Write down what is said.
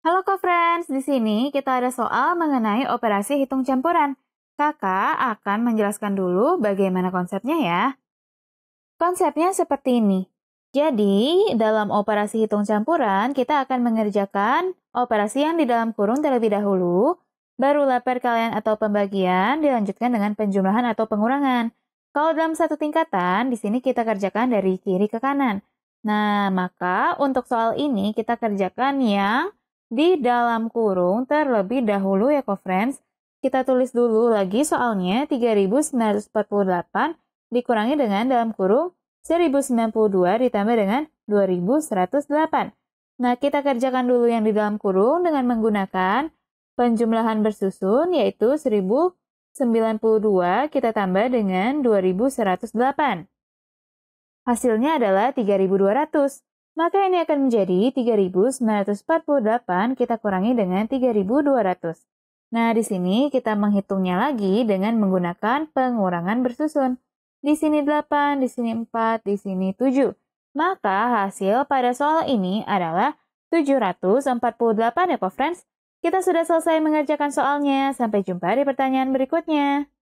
Halo co-friends, di sini kita ada soal mengenai operasi hitung campuran. Kakak akan menjelaskan dulu bagaimana konsepnya ya. Konsepnya seperti ini. Jadi, dalam operasi hitung campuran, kita akan mengerjakan operasi yang di dalam kurung terlebih dahulu, baru perkalian atau pembagian, dilanjutkan dengan penjumlahan atau pengurangan. Kalau dalam satu tingkatan, di sini kita kerjakan dari kiri ke kanan. Nah, maka untuk soal ini kita kerjakan yang di dalam kurung terlebih dahulu ya friends. Kita tulis dulu lagi soalnya 3948 dikurangi dengan dalam kurung 1092 ditambah dengan 2108. Nah, kita kerjakan dulu yang di dalam kurung dengan menggunakan penjumlahan bersusun yaitu 1092 kita tambah dengan 2108. Hasilnya adalah 3200. Maka ini akan menjadi 3.948 kita kurangi dengan 3.200. Nah, di sini kita menghitungnya lagi dengan menggunakan pengurangan bersusun. Di sini 8, di sini 4, di sini 7. Maka hasil pada soal ini adalah 748 ya, Friends. Kita sudah selesai mengerjakan soalnya. Sampai jumpa di pertanyaan berikutnya.